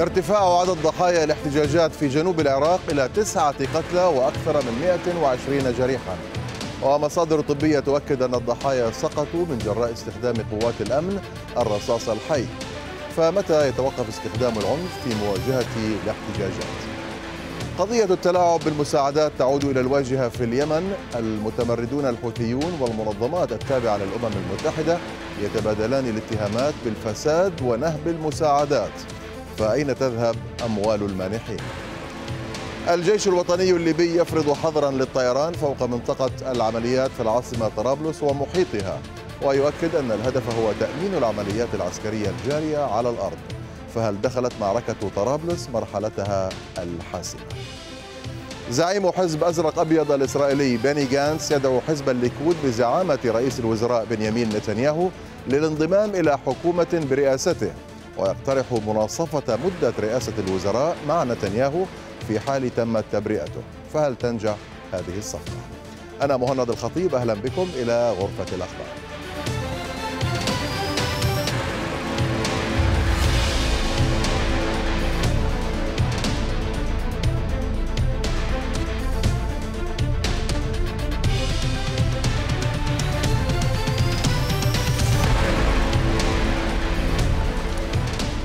ارتفاع عدد ضحايا الاحتجاجات في جنوب العراق إلى تسعة قتلى وأكثر من 120 جريحا ومصادر طبية تؤكد أن الضحايا سقطوا من جراء استخدام قوات الأمن الرصاص الحي فمتى يتوقف استخدام العنف في مواجهة الاحتجاجات؟ قضية التلاعب بالمساعدات تعود إلى الواجهة في اليمن المتمردون الحوثيون والمنظمات التابعة للأمم المتحدة يتبادلان الاتهامات بالفساد ونهب المساعدات فأين تذهب أموال المانحين؟ الجيش الوطني الليبي يفرض حظرا للطيران فوق منطقة العمليات في العاصمة طرابلس ومحيطها ويؤكد أن الهدف هو تأمين العمليات العسكرية الجارية على الأرض فهل دخلت معركة طرابلس مرحلتها الحاسمة؟ زعيم حزب أزرق أبيض الإسرائيلي بني جانس يدعو حزب الليكود بزعامة رئيس الوزراء بنيامين نتنياهو للانضمام إلى حكومة برئاسته ويقترح مناصفة مدة رئاسة الوزراء مع نتنياهو في حال تمت تبرئته فهل تنجح هذه الصفقة؟ أنا مهند الخطيب أهلا بكم إلى غرفة الأخبار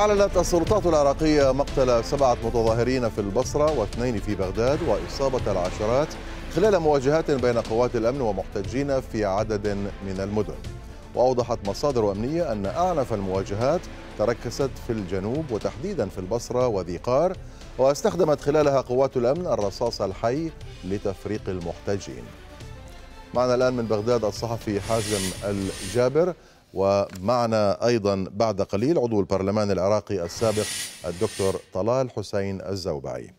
أعلنت السلطات العراقية مقتل سبعة متظاهرين في البصرة واثنين في بغداد وإصابة العشرات خلال مواجهات بين قوات الأمن ومحتجين في عدد من المدن وأوضحت مصادر أمنية أن أعنف المواجهات تركزت في الجنوب وتحديدا في البصرة وذي قار واستخدمت خلالها قوات الأمن الرصاص الحي لتفريق المحتجين معنا الآن من بغداد الصحفي حازم الجابر ومعنا أيضا بعد قليل عضو البرلمان العراقي السابق الدكتور طلال حسين الزوبعي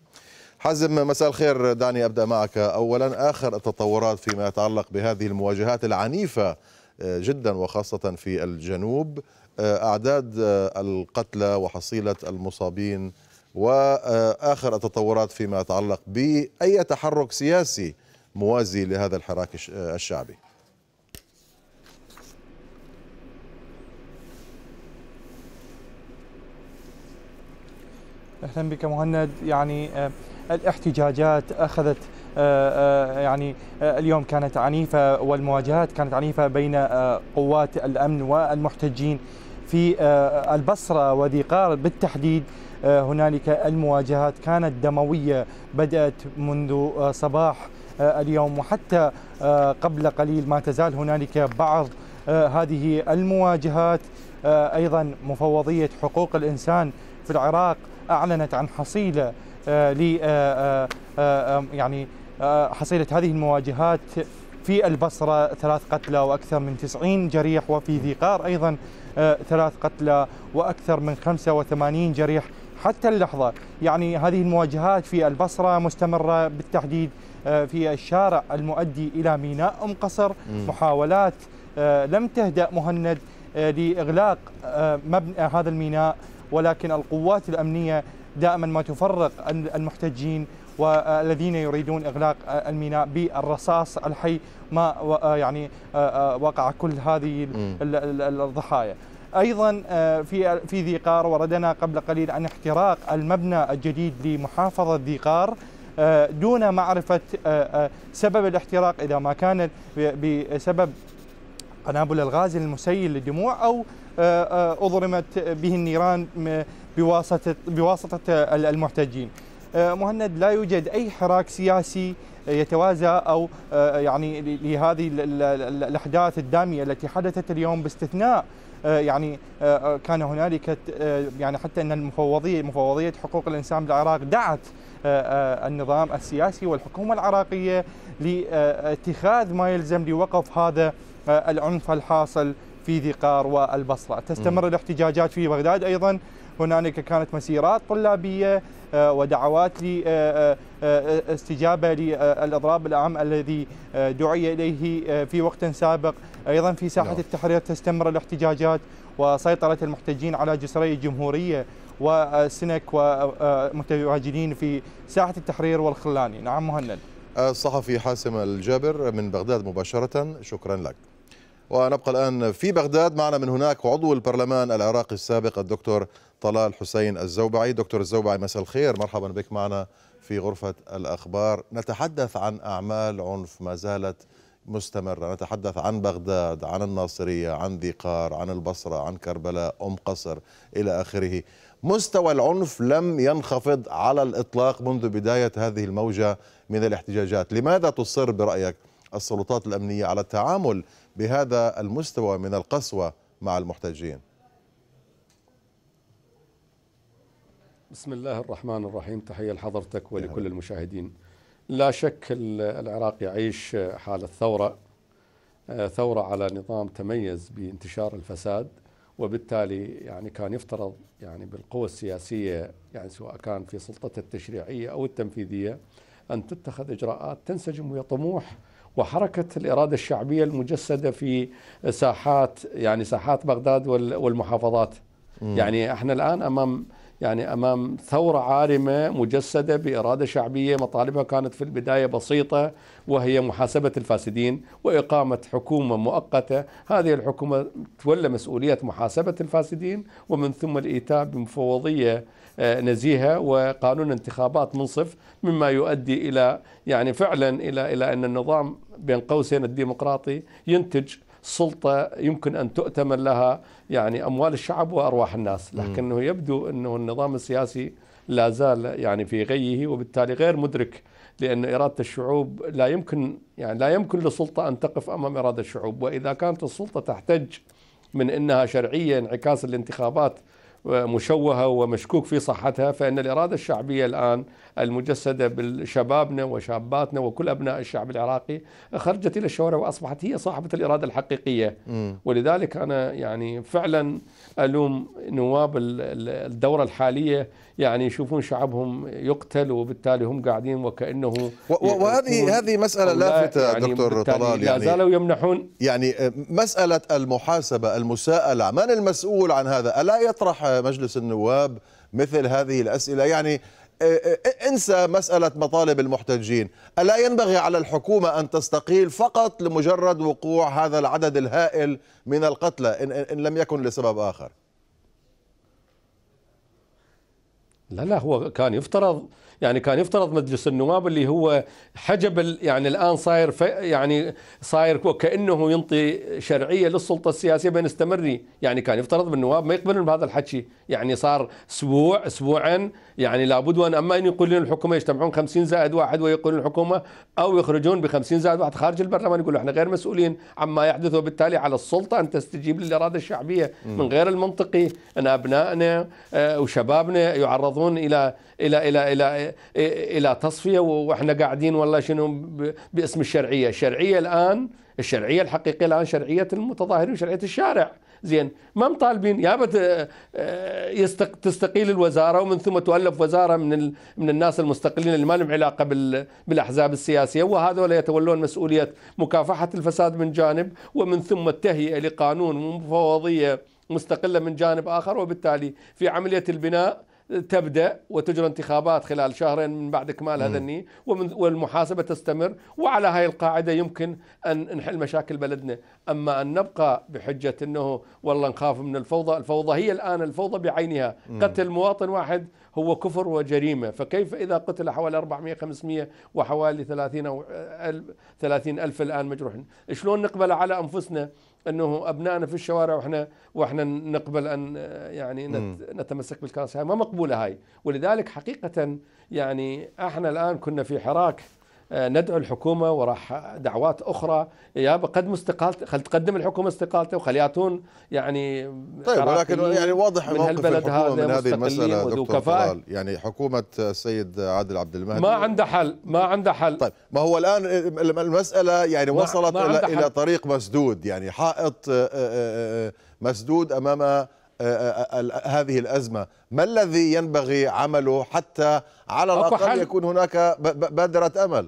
حازم مساء الخير دعني أبدأ معك أولا آخر التطورات فيما يتعلق بهذه المواجهات العنيفة آه، جدا وخاصة في الجنوب آه، أعداد آه، القتلى وحصيلة المصابين واخر التطورات فيما يتعلق باي تحرك سياسي موازي لهذا الحراك الشعبي. اهلا بك مهند يعني آه، الاحتجاجات اخذت آه، آه، يعني اليوم كانت عنيفه والمواجهات كانت عنيفه بين قوات الامن والمحتجين في البصره وذي قار بالتحديد هنالك المواجهات كانت دمويه بدات منذ صباح اليوم وحتى قبل قليل ما تزال هنالك بعض هذه المواجهات ايضا مفوضيه حقوق الانسان في العراق أعلنت عن حصيلة آه، ل آه، آه، يعني حصيلة هذه المواجهات في البصرة ثلاث قتلى وأكثر من 90 جريح وفي ذي قار أيضا ثلاث قتلى وأكثر من 85 جريح حتى اللحظة يعني هذه المواجهات في البصرة مستمرة بالتحديد في الشارع المؤدي إلى ميناء أم قصر محاولات لم تهدأ مهند لإغلاق مبنى هذا الميناء ولكن القوات الأمنية دائما ما تفرق المحتجين والذين يريدون اغلاق الميناء بالرصاص الحي ما آه، يعني آه، آه، وقع كل هذه الضحايا ايضا في في ذي قار وردنا قبل قليل عن احتراق المبنى الجديد لمحافظه ذي قار دون معرفه سبب الاحتراق اذا ما كان بسبب قنابل الغاز المسيل للدموع او أضرمت آه، آه، به النيران بواسطة, بواسطة المحتجين آه، مهند لا يوجد أي حراك سياسي يتوازى أو يعني لهذه الأحداث الدامية التي حدثت اليوم باستثناء يعني كان هنالك يعني حتى ان المفوضيه مفوضيه حقوق الانسان بالعراق دعت النظام السياسي والحكومه العراقيه لاتخاذ ما يلزم لوقف هذا العنف الحاصل في ذي قار والبصرة تستمر الاحتجاجات في بغداد أيضا هنالك كانت مسيرات طلابية آه، ودعوات لاستجابة آه، آه، للإضراب العام الذي دعي إليه في وقت سابق أيضا في ساحة نعم. التحرير تستمر الاحتجاجات وسيطرة المحتجين على جسري الجمهورية وسنك ومتواجدين في ساحة التحرير والخلاني نعم مهند الصحفي حاسم الجابر من بغداد مباشرة شكرا لك ونبقى الآن في بغداد معنا من هناك عضو البرلمان العراقي السابق الدكتور طلال حسين الزوبعي دكتور الزوبعي مساء الخير مرحبا بك معنا في غرفة الأخبار نتحدث عن أعمال عنف ما زالت مستمرة نتحدث عن بغداد عن الناصرية عن ذي قار عن البصرة عن كربلاء أم قصر إلى آخره مستوى العنف لم ينخفض على الإطلاق منذ بداية هذه الموجة من الاحتجاجات لماذا تصر برأيك السلطات الأمنية على التعامل بهذا المستوى من القسوة مع المحتجين بسم الله الرحمن الرحيم تحية لحضرتك ولكل المشاهدين لا شك العراق يعيش حالة ثورة آه، ثورة على نظام تميز بانتشار الفساد وبالتالي يعني كان يفترض يعني بالقوى السياسية يعني سواء كان في سلطة التشريعية أو التنفيذية أن تتخذ إجراءات تنسجم ويا طموح وحركة الإرادة الشعبية المجسدة في ساحات يعني ساحات بغداد والمحافظات م. يعني احنا الآن أمام يعني امام ثوره عارمه مجسده باراده شعبيه مطالبها كانت في البدايه بسيطه وهي محاسبه الفاسدين واقامه حكومه مؤقته، هذه الحكومه تولى مسؤوليه محاسبه الفاسدين ومن ثم الايتاء بمفوضيه آه، نزيهه وقانون انتخابات منصف مما يؤدي الى يعني فعلا الى الى ان النظام بين قوسين الديمقراطي ينتج سلطة يمكن أن تؤتمن لها يعني أموال الشعب وأرواح الناس لكنه يبدو أنه النظام السياسي لا زال يعني في غيه وبالتالي غير مدرك لأن إرادة الشعوب لا يمكن يعني لا يمكن لسلطة أن تقف أمام إرادة الشعوب وإذا كانت السلطة تحتج من أنها شرعية انعكاس الانتخابات مشوهة ومشكوك في صحتها فإن الإرادة الشعبية الآن المجسدة بشبابنا وشاباتنا وكل أبناء الشعب العراقي خرجت إلى الشوارع وأصبحت هي صاحبة الإرادة الحقيقية ولذلك أنا يعني فعلا ألوم نواب الدورة الحالية يعني يشوفون شعبهم يقتل وبالتالي هم قاعدين وكأنه وهذه هذه مسألة لافتة يعني دكتور طلال يعني لا زالوا يمنحون يعني آه، مسألة المحاسبة المساءلة من المسؤول عن هذا ألا يطرح مجلس النواب مثل هذه الأسئلة يعني آه، آه، انسى مسألة مطالب المحتجين ألا ينبغي على الحكومة أن تستقيل فقط لمجرد وقوع هذا العدد الهائل من القتلى إن, لم يكن لسبب آخر لا لا هو كان يفترض يعني كان يفترض مجلس النواب اللي هو حجب يعني الان صاير يعني صاير كانه ينطي شرعيه للسلطه السياسيه بين استمري يعني كان يفترض النواب ما يقبلون بهذا الحكي يعني صار اسبوع اسبوعا يعني لابد وان اما ان يقولون الحكومه يجتمعون 50 زائد واحد ويقولون الحكومه او يخرجون ب 50 زائد واحد خارج البرلمان يقولوا احنا غير مسؤولين عما يحدث وبالتالي على السلطه ان تستجيب للاراده الشعبيه من غير المنطقي ان ابنائنا آه، وشبابنا يعرضون يصلون الى الى الى الى الى, إلى تصفيه واحنا قاعدين والله شنو باسم الشرعيه، الشرعيه الان الشرعيه الحقيقيه الان شرعيه المتظاهرين وشرعيه الشارع، زين ما مطالبين يا آه، تستقيل الوزاره ومن ثم تؤلف وزاره من من الناس المستقلين اللي ما لهم علاقه بال... بالاحزاب السياسيه وهذول يتولون مسؤوليه مكافحه الفساد من جانب ومن ثم التهيئه لقانون ومفوضيه مستقله من جانب اخر وبالتالي في عمليه البناء تبدا وتجرى انتخابات خلال شهرين من بعد اكمال هذا النيه والمحاسبه تستمر وعلى هاي القاعده يمكن ان نحل مشاكل بلدنا اما ان نبقى بحجه انه والله نخاف من الفوضى الفوضى هي الان الفوضى بعينها مم. قتل مواطن واحد هو كفر وجريمه فكيف اذا قتل حوالي 400 500 وحوالي 30 او 30 الف الان مجروحين شلون نقبل على انفسنا انه ابنائنا في الشوارع واحنا واحنا نقبل ان آه، يعني نتمسك بالكراسي هاي ما مقبوله هاي ولذلك حقيقه يعني احنا الان كنا في حراك آه، ندعو الحكومه وراح دعوات اخرى يا قدموا استقالته خل تقدم الحكومه استقالته وخلي ياتون يعني طيب ولكن يعني واضح من هالبلد هذا من هذه المساله دكتور يعني حكومه السيد عادل عبد المهدي ما عنده حل ما عنده حل طيب ما هو الان المساله يعني وصلت ما الى, إلى طريق مسدود يعني حائط آه، آه، مسدود امام هذه الأزمة ما الذي ينبغي عمله حتى على الأقل يكون هناك بادرة أمل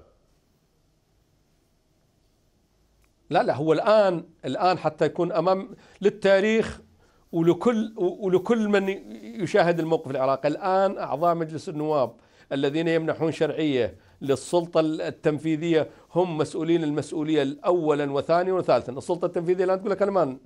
لا لا هو الآن الآن حتى يكون أمام للتاريخ ولكل ولكل من يشاهد الموقف العراقي الآن أعضاء مجلس النواب الذين يمنحون شرعية للسلطة التنفيذية هم مسؤولين المسؤولية أولا وثانيا وثالثا السلطة التنفيذية الآن تقول لك المان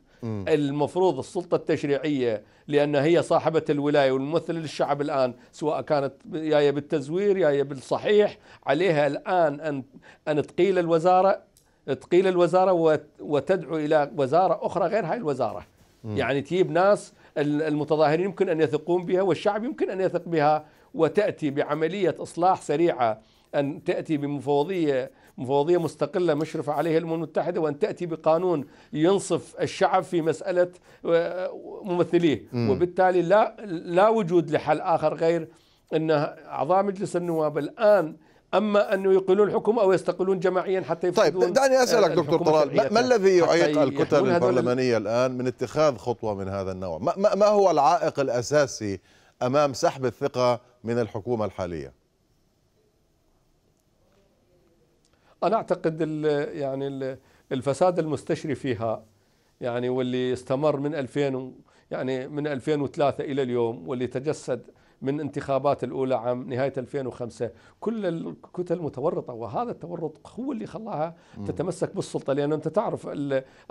المفروض السلطة التشريعية لأن هي صاحبة الولاية والممثلة للشعب الآن سواء كانت جاية بالتزوير جاية بالصحيح عليها الآن أن أن تقيل الوزارة تقيل الوزاره وتدعو الى وزاره اخرى غير هاي الوزاره م. يعني تجيب ناس المتظاهرين يمكن ان يثقون بها والشعب يمكن ان يثق بها وتاتي بعمليه اصلاح سريعه ان تاتي بمفوضيه مفوضيه مستقله مشرفه عليها الامم المتحده وان تاتي بقانون ينصف الشعب في مساله آه، ممثليه م. وبالتالي لا لا وجود لحل اخر غير ان اعضاء مجلس النواب الان اما انه يقيلون الحكم او يستقلون جماعيا حتى طيب دعني اسالك دكتور طلال ما الذي يعيق الكتل البرلمانيه الان من اتخاذ خطوه من هذا النوع؟ ما, ما هو العائق الاساسي امام سحب الثقه من الحكومه الحاليه؟ انا اعتقد ال يعني الـ الفساد المستشري فيها يعني واللي استمر من 2000 يعني من 2003 الى اليوم واللي تجسد من انتخابات الأولى عام نهاية 2005 كل الكتل متورطة وهذا التورط هو اللي خلاها تتمسك بالسلطة لأن أنت تعرف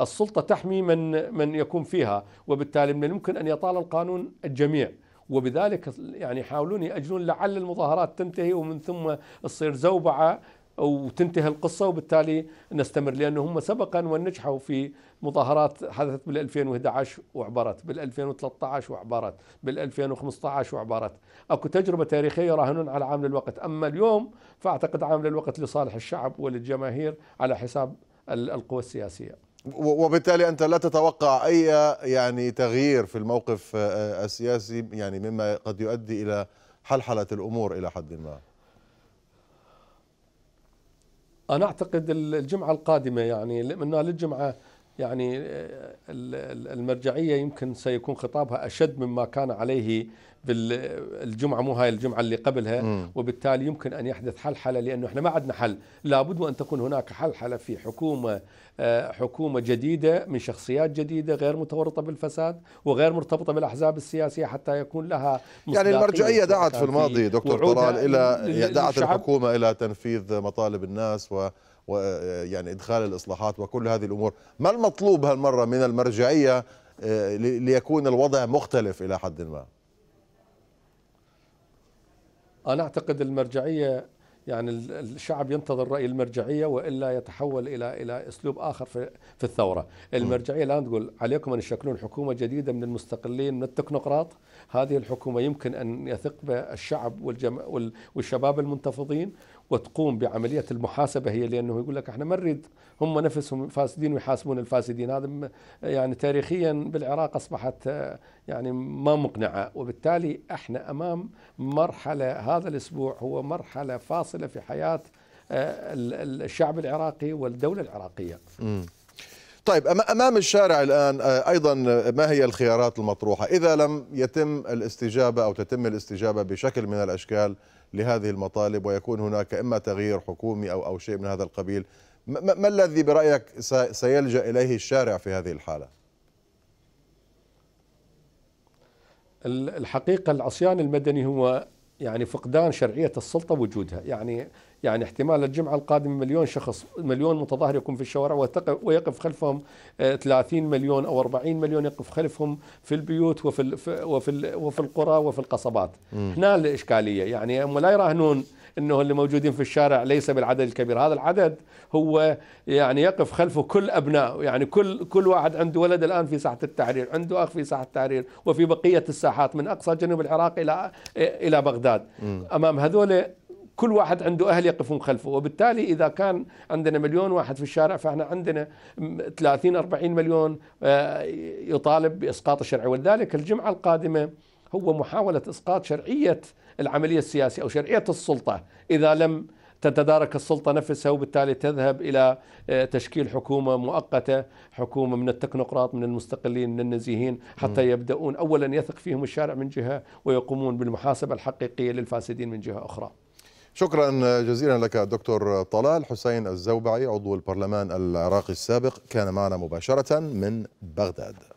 السلطة تحمي من, من يكون فيها وبالتالي من الممكن أن يطال القانون الجميع وبذلك يعني يحاولون يأجلون لعل المظاهرات تنتهي ومن ثم تصير زوبعة وتنتهي القصة وبالتالي نستمر لأنه هم سبقا ونجحوا في مظاهرات حدثت بال2011 وعبرت بال2013 وعبرت بال2015 وعبرت أكو تجربة تاريخية يراهنون على عامل الوقت أما اليوم فأعتقد عامل الوقت لصالح الشعب وللجماهير على حساب القوى السياسية وبالتالي انت لا تتوقع اي يعني تغيير في الموقف آه، آه، السياسي يعني مما قد يؤدي الى حلحله الامور الى حد ما انا اعتقد الجمعه القادمه يعني من للجمعه يعني آه، المرجعية يمكن سيكون خطابها أشد مما كان عليه بالجمعة مو هاي الجمعة اللي قبلها م. وبالتالي يمكن أن يحدث حلحلة لأنه إحنا ما عندنا حل لابد ان تكون هناك حلحلة في حكومة آه، حكومة جديدة من شخصيات جديدة غير متورطة بالفساد وغير مرتبطة بالأحزاب السياسية حتى يكون لها يعني المرجعية دعت في الماضي دكتور طلال إلى يعني دعت الحكومة إلى تنفيذ مطالب الناس و ويعني إدخال الإصلاحات وكل هذه الأمور ما المطلوب هالمرة من المرجعية آه، ليكون الوضع مختلف إلى حد ما أنا أعتقد المرجعية يعني الشعب ينتظر رأي المرجعية وإلا يتحول إلى إلى أسلوب آخر في, في الثورة المرجعية الآن تقول عليكم أن تشكلون حكومة جديدة من المستقلين من التكنوقراط هذه الحكومة يمكن أن يثق بها الشعب والجم... والشباب المنتفضين وتقوم بعملية المحاسبة هي لأنه يقول لك احنا ما نريد هم نفسهم فاسدين ويحاسبون الفاسدين هذا يعني تاريخيا بالعراق أصبحت آه، يعني ما مقنعة وبالتالي احنا أمام مرحلة هذا الأسبوع هو مرحلة فاصلة في حياة آه، الشعب العراقي والدولة العراقية م. طيب امام الشارع الان آه، ايضا آه، ما هي الخيارات المطروحه اذا لم يتم الاستجابه او تتم الاستجابه بشكل من الاشكال لهذه المطالب ويكون هناك اما تغيير حكومي او او شيء من هذا القبيل ما الذي برايك سيلجا اليه الشارع في هذه الحاله الحقيقه العصيان المدني هو يعني فقدان شرعيه السلطه وجودها يعني يعني احتمال الجمعة القادمة مليون شخص مليون متظاهر يكون في الشوارع ويقف خلفهم 30 آه، مليون أو 40 مليون يقف خلفهم في البيوت وفي وفي وفي القرى وفي القصبات م. هنا الإشكالية يعني هم لا يراهنون انه اللي موجودين في الشارع ليس بالعدد الكبير هذا العدد هو يعني يقف خلفه كل ابناء يعني كل كل واحد عنده ولد الان في ساحه التحرير عنده اخ في ساحه التحرير وفي بقيه الساحات من اقصى جنوب العراق الى الى بغداد م. امام هذول كل واحد عنده أهل يقفون خلفه وبالتالي إذا كان عندنا مليون واحد في الشارع فإحنا عندنا 30 40 مليون آه، يطالب بإسقاط الشرعية ولذلك الجمعة القادمة هو محاولة إسقاط شرعية العملية السياسية أو شرعية السلطة إذا لم تتدارك السلطة نفسها وبالتالي تذهب إلى آه، تشكيل حكومة مؤقتة حكومة من التكنوقراط من المستقلين من النزيهين حتى يبدأون أولا يثق فيهم الشارع من جهة ويقومون بالمحاسبة الحقيقية للفاسدين من جهة أخرى شكرا جزيلا لك دكتور طلال حسين الزوبعي عضو البرلمان العراقي السابق كان معنا مباشرة من بغداد